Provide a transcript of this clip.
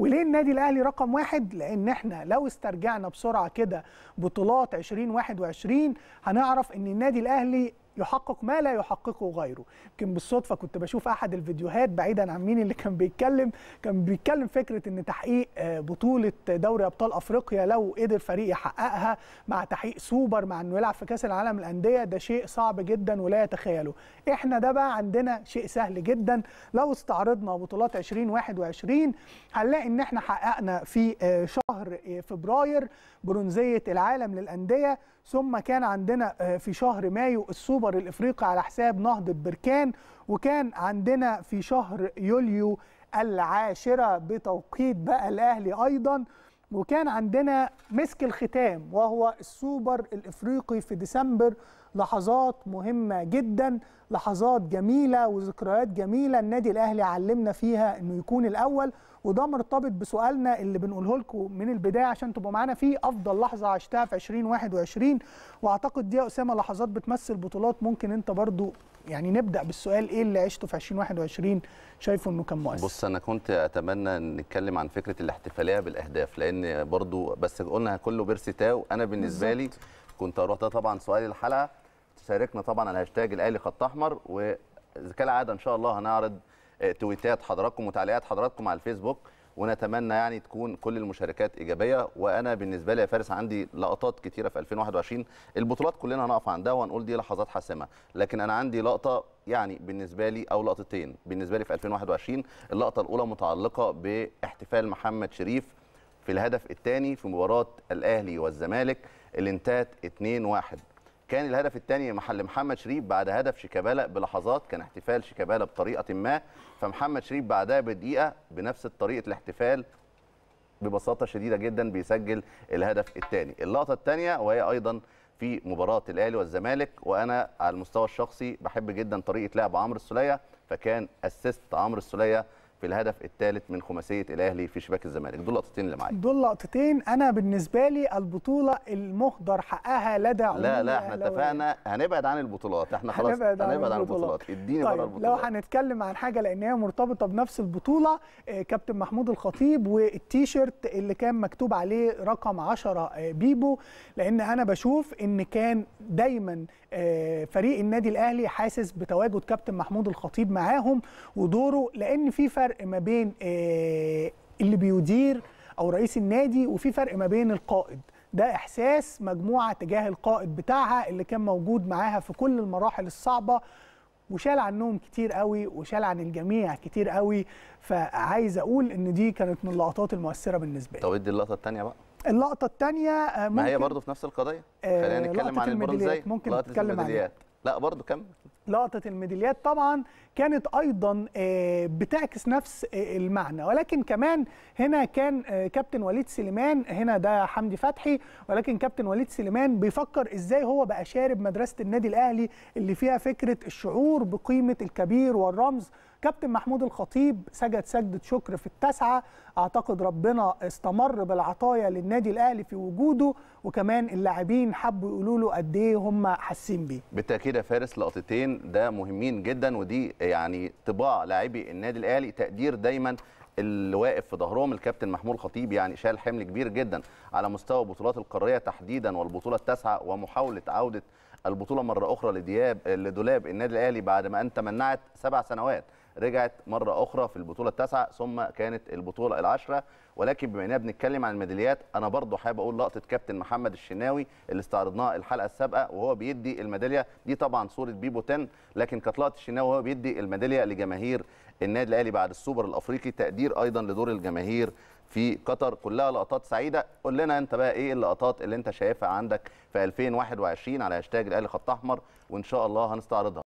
وليه النادي الاهلي رقم واحد لان احنا لو استرجعنا بسرعه كده بطولات 2021 هنعرف ان النادي الاهلي يحقق ما لا يحققه غيره يمكن بالصدفه كنت بشوف احد الفيديوهات بعيدا عن مين اللي كان بيتكلم كان بيتكلم فكره ان تحقيق آه، بطوله دوري ابطال افريقيا لو قدر فريق يحققها مع تحقيق سوبر مع انه يلعب في كاس العالم الانديه ده شيء صعب جدا ولا يتخيله احنا ده بقى عندنا شيء سهل جدا لو استعرضنا بطولات 2021 هنلاقي ان احنا حققنا في آه، شهر آه، فبراير برونزيه العالم للانديه ثم كان عندنا في شهر مايو السوبر السوبر الافريقي على حساب نهضه بركان وكان عندنا في شهر يوليو العاشره بتوقيت بقى الاهلي ايضا وكان عندنا مسك الختام وهو السوبر الافريقي في ديسمبر لحظات مهمه جدا لحظات جميله وذكريات جميله النادي الاهلي علمنا فيها انه يكون الاول وده مرتبط بسؤالنا اللي بنقوله لكم من البدايه عشان تبقوا معانا فيه افضل لحظه عشتها في 2021 واعتقد دي يا اسامه لحظات بتمثل بطولات ممكن انت برضو يعني نبدا بالسؤال ايه اللي عشته في 2021 شايفه انه كان مؤثر بص انا كنت اتمنى نتكلم عن فكره الاحتفاليه بالاهداف لان برضو بس قلنا كله بيرسي تاو انا بالنسبه لي كنت اروح طبعا سؤال الحلقه شاركنا طبعا على هاشتاج الاهلي خط احمر وكالعاده ان شاء الله هنعرض آه، تويتات حضراتكم وتعليقات حضراتكم على الفيسبوك ونتمنى يعني تكون كل المشاركات ايجابيه وانا بالنسبه لي يا فارس عندي لقطات كثيره في 2021 البطولات كلنا هنقف عندها وهنقول دي لحظات حاسمه لكن انا عندي لقطه يعني بالنسبه لي او لقطتين بالنسبه لي في 2021 اللقطه الاولى متعلقه باحتفال محمد شريف في الهدف الثاني في مباراه الاهلي والزمالك اللي انتهت 2-1 كان الهدف الثاني محل محمد شريف بعد هدف شيكابالا بلحظات كان احتفال شيكابالا بطريقه ما فمحمد شريف بعدها بدقيقه بنفس طريقه الاحتفال ببساطه شديده جدا بيسجل الهدف الثاني اللقطه الثانيه وهي ايضا في مباراه الاهلي والزمالك وانا على المستوى الشخصي بحب جدا طريقه لعب عمرو السوليه فكان اسيست عمرو السوليه في الهدف الثالث من خماسيه الاهلي في شباك الزمالك دول لقطتين اللي معايا دول لقطتين انا بالنسبه لي البطوله المهدر حقها لدى لا لا احنا اتفقنا هنبعد عن البطولات احنا خلاص هنبعد, عن هنبعد عن البطولات, البطولات. اديني طيب بره البطولات لو هنتكلم عن حاجه لان هي مرتبطه بنفس البطوله آه، كابتن محمود الخطيب والتيشيرت اللي كان مكتوب عليه رقم 10 آه، بيبو لان انا بشوف ان كان دايما آه، فريق النادي الاهلي حاسس بتواجد كابتن محمود الخطيب معاهم ودوره لان في فرق فرق ما بين آه، اللي بيدير او رئيس النادي وفي فرق ما بين القائد ده احساس مجموعه تجاه القائد بتاعها اللي كان موجود معاها في كل المراحل الصعبه وشال عنهم كتير قوي وشال عن الجميع كتير قوي فعايز اقول ان دي كانت من اللقطات المؤثره بالنسبه لي طب ادي اللقطه الثانيه بقى اللقطه الثانيه آه، ما هي برضه في نفس القضيه آه، خلينا نتكلم عن البرونزات ممكن نتكلم عن لا برضه كمل لقطه الميداليات طبعا كانت ايضا آه، بتعكس نفس آه، المعنى ولكن كمان هنا كان آه، كابتن وليد سليمان هنا ده حمدي فتحي ولكن كابتن وليد سليمان بيفكر ازاي هو بقى شارب مدرسه النادي الاهلي اللي فيها فكره الشعور بقيمه الكبير والرمز كابتن محمود الخطيب سجد سجدة شكر في التاسعة أعتقد ربنا استمر بالعطايا للنادي الأهلي في وجوده وكمان اللاعبين حبوا يقولوا له قد إيه هم حاسين بيه بالتأكيد يا فارس لقطتين ده مهمين جدا ودي يعني طباع لاعبي النادي الأهلي تقدير دايما اللي واقف في ظهرهم الكابتن محمود خطيب يعني شال حمل كبير جدا على مستوى البطولات القاريه تحديدا والبطوله التاسعه ومحاوله عوده البطوله مره اخرى لدياب لدولاب النادي الاهلي بعد ما ان تمنعت سبع سنوات رجعت مره اخرى في البطوله التاسعه ثم كانت البطوله العاشره ولكن بما اننا بنتكلم عن الميداليات انا برضو حابب اقول لقطه كابتن محمد الشناوي اللي استعرضناها الحلقه السابقه وهو بيدي الميداليه دي طبعا صوره بيبو 10 لكن كانت لقطه الشناوي وهو بيدي الميداليه لجماهير النادي الاهلي بعد السوبر الافريقي تقديم تقدير ايضا لدور الجماهير في قطر كلها لقطات سعيده قول لنا انت بقى ايه اللقطات اللي انت شايفها عندك في 2021 على هاشتاج الاهلي خط احمر وان شاء الله هنستعرضها